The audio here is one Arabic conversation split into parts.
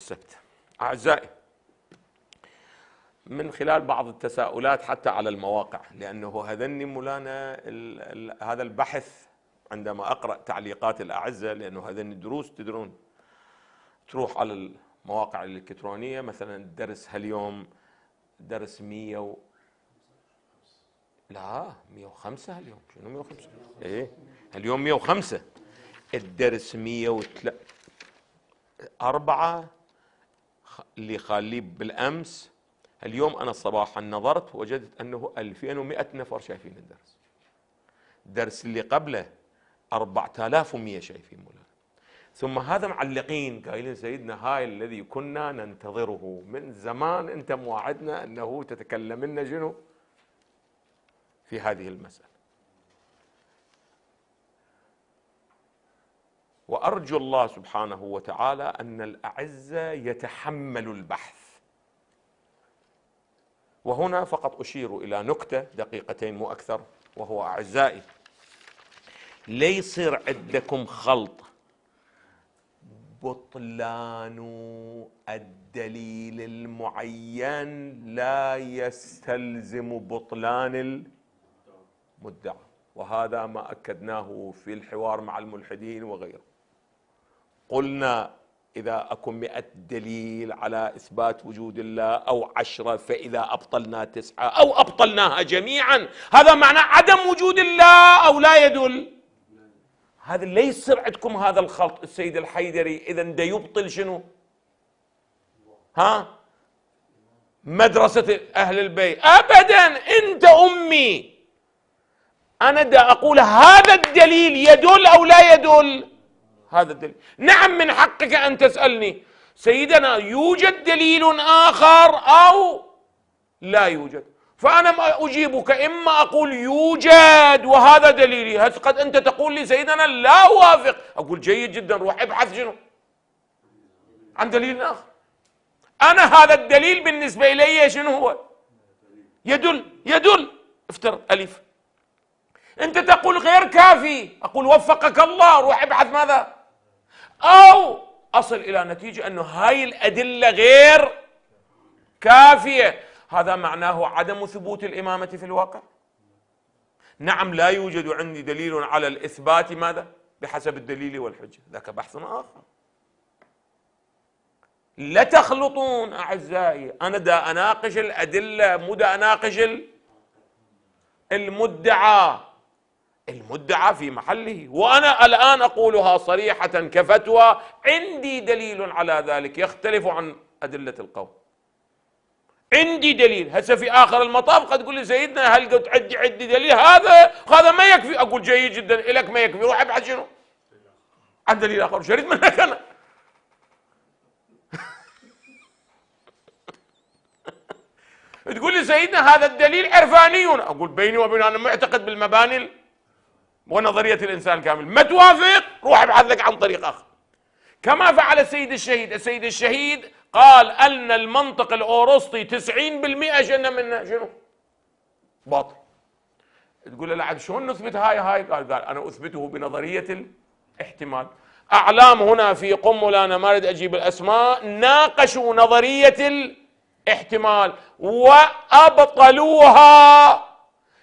السبت أعزائي من خلال بعض التساؤلات حتى على المواقع لأنه هذني مولانا هذا البحث عندما أقرأ تعليقات الأعزة لأنه هذني الدروس تدرون تروح على المواقع الإلكترونية مثلا درس هاليوم درس 100 و... لا 105 اليوم شنو 105 ايه اليوم 105 الدرس 103 أربعة اللي خاليه بالامس اليوم انا صباحا نظرت وجدت انه 2100 نفر شايفين الدرس الدرس اللي قبله 4100 شايفين مولانا ثم هذا معلقين قايلين سيدنا هاي الذي كنا ننتظره من زمان انت مواعدنا انه تتكلم لنا شنو في هذه المساله وأرجو الله سبحانه وتعالى أن الأعزة يتحمل البحث وهنا فقط أشير إلى نكتة دقيقتين مو أكثر وهو أعزائي ليصير عندكم خلط بطلان الدليل المعين لا يستلزم بطلان المدعى وهذا ما أكدناه في الحوار مع الملحدين وغيره قلنا إذا أكن مئة دليل على إثبات وجود الله أو عشرة فإذا أبطلنا تسعة أو أبطلناها جميعا هذا معنى عدم وجود الله أو لا يدل هذا ليس عندكم هذا الخلط السيد الحيدري إذا ده يبطل شنو ها مدرسة أهل البيت أبدا أنت أمي أنا دا أقول هذا الدليل يدل أو لا يدل هذا الدليل نعم من حقك أن تسألني سيدنا يوجد دليل آخر أو لا يوجد فأنا أجيبك إما أقول يوجد وهذا دليلي قد أنت تقول لي سيدنا لا أوافق أقول جيد جدا روح ابحث شنو عن دليل آخر أنا هذا الدليل بالنسبة إلي شنو هو يدل يدل افترض ألف انت تقول غير كافي اقول وفقك الله روح ابحث ماذا او اصل الى نتيجه انه هاي الادله غير كافيه هذا معناه عدم ثبوت الامامه في الواقع نعم لا يوجد عندي دليل على الاثبات ماذا بحسب الدليل والحجه ذاك بحث اخر لا تخلطون اعزائي انا دا اناقش الادله مو دا اناقش المدعى المدعى في محله وأنا الآن أقولها صريحة كفتوى عندي دليل على ذلك يختلف عن أدلة القوم عندي دليل هسه في آخر المطاف قد تقول لي سيدنا هل قد عدي عدي دليل هذا هذا ما يكفي أقول جيد جدا لك ما يكفي روح ابحث شنو عن دليل آخر شريت منك أنا تقول لي سيدنا هذا الدليل عرفاني اقول بيني وبين انا معتقد بالمباني ونظريه الانسان كامل ما توافق روح ابحث لك عن طريق اخر كما فعل السيد الشهيد السيد الشهيد قال ان المنطق الاورسطي 90% جنة منه شنو باطل تقول له لا شلون نثبت هاي هاي قال قال انا اثبته بنظريه الاحتمال اعلام هنا في قنبله انا ما اريد اجيب الاسماء ناقشوا نظريه الاحتمال وابطلوها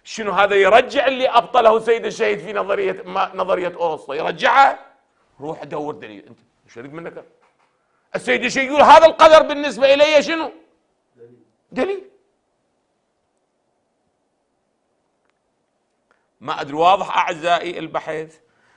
شنو هذا يرجع اللي ابطله السيد الشهيد في نظريه ما نظريه اورستا يرجعها روح دور دليل انت ايش اريد منك السيد الشهيد يقول هذا القدر بالنسبه الي شنو دليل. ما ادري واضح اعزائي البحث